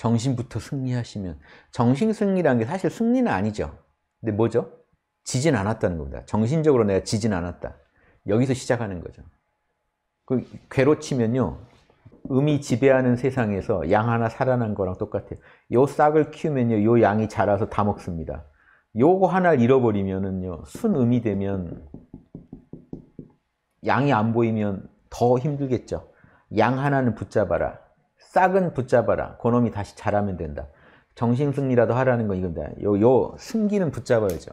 정신부터 승리하시면 정신 승리라는 게 사실 승리는 아니죠. 근데 뭐죠? 지진 않았다는 겁니다. 정신적으로 내가 지진 않았다. 여기서 시작하는 거죠. 그 괴로 치면요. 음이 지배하는 세상에서 양 하나 살아난 거랑 똑같아요. 요 싹을 키우면요. 요 양이 자라서 다 먹습니다. 요거 하나를 잃어버리면은요. 순음이 되면 양이 안 보이면 더 힘들겠죠. 양 하나는 붙잡아라. 싹은 붙잡아라. 그놈이 다시 자라면 된다. 정신승리라도 하라는 건이건데 요, 요 승기는 붙잡아야죠.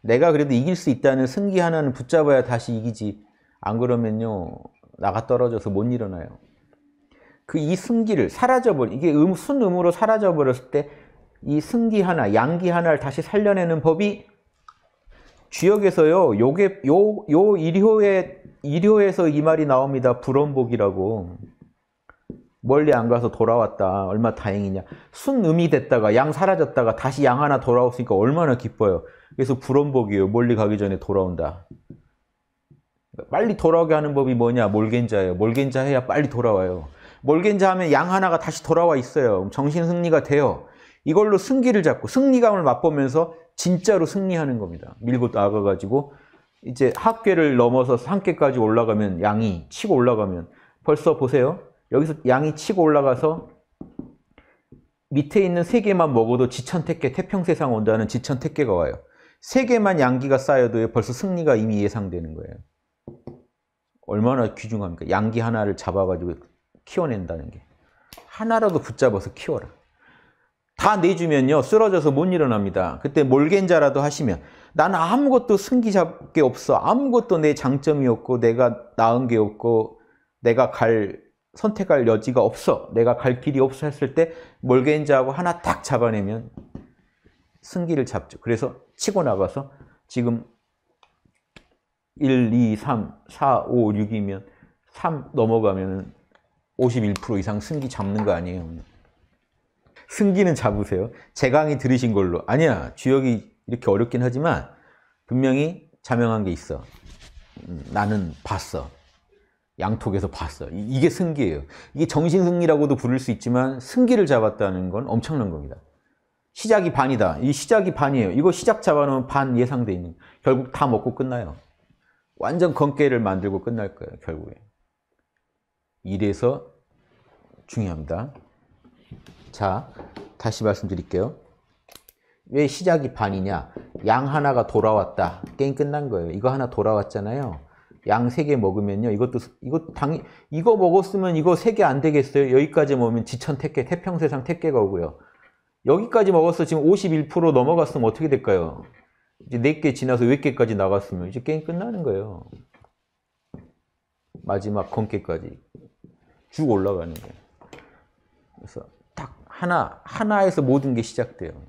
내가 그래도 이길 수 있다는 승기 하나는 붙잡아야 다시 이기지. 안 그러면요. 나가 떨어져서 못 일어나요. 그 이 승기를 사라져버린 이게 음, 순음으로 사라져버렸을 때 이 승기 하나, 양기 하나를 다시 살려내는 법이 주역에서요. 요게 요요 일효에 일효에서 이 말이 나옵니다. 불원복이라고. 멀리 안 가서 돌아왔다. 얼마 다행이냐. 순음이 됐다가 양 사라졌다가 다시 양 하나 돌아왔으니까 얼마나 기뻐요. 그래서 불원복이에요. 멀리 가기 전에 돌아온다. 빨리 돌아오게 하는 법이 뭐냐? 몰겐자예요. 몰겐자 해야 빨리 돌아와요. 몰겐자 하면 양 하나가 다시 돌아와 있어요. 정신 승리가 돼요. 이걸로 승기를 잡고 승리감을 맛보면서 진짜로 승리하는 겁니다. 밀고 나가가지고 이제 학계를 넘어서 상계까지 올라가면 양이 치고 올라가면 벌써 보세요. 여기서 양이 치고 올라가서 밑에 있는 세 개만 먹어도 지천택계 태평세상 온다는 지천택계가 와요. 세 개만 양기가 쌓여도 벌써 승리가 이미 예상되는 거예요. 얼마나 귀중합니까? 양기 하나를 잡아가지고 키워낸다는 게. 하나라도 붙잡아서 키워라. 다 내주면요. 쓰러져서 못 일어납니다. 그때 몰겐자라도 하시면 나는 아무것도 승기잡게 없어. 아무것도 내 장점이 없고 내가 나은 게 없고 내가 갈 선택할 여지가 없어 내가 갈 길이 없어 했을 때 몰겐자하고 하나 딱 잡아내면 승기를 잡죠 그래서 치고 나가서 지금 1, 2, 3, 4, 5, 6이면 3 넘어가면 51% 이상 승기 잡는 거 아니에요 승기는 잡으세요 제강의 들으신 걸로 아니야 주역이 이렇게 어렵긴 하지만 분명히 자명한 게 있어 음, 나는 봤어 양톡에서 봤어요. 이게 승기예요. 이게 정신승리라고도 부를 수 있지만 승기를 잡았다는 건 엄청난 겁니다. 시작이 반이다. 이 시작이 반이에요. 이거 시작 잡아놓으면 반 예상돼 있는 결국 다 먹고 끝나요. 완전 건깨를 만들고 끝날 거예요. 결국에. 이래서 중요합니다. 자, 다시 말씀드릴게요. 왜 시작이 반이냐? 양 하나가 돌아왔다. 게임 끝난 거예요. 이거 하나 돌아왔잖아요. 양세개 먹으면요. 이것도 이거 당 이거 먹었으면 이거 세 개 안 되겠어요. 여기까지 먹으면 지천 택계, 태평세상 택계가 오고요. 여기까지 먹었어 지금 51% 넘어갔으면 어떻게 될까요? 이제 4개 지나서 몇 개까지 나갔으면 이제 게임 끝나는 거예요. 마지막 건개까지 쭉 올라가는 거예요. 그래서 딱 하나, 하나에서 모든 게 시작돼요.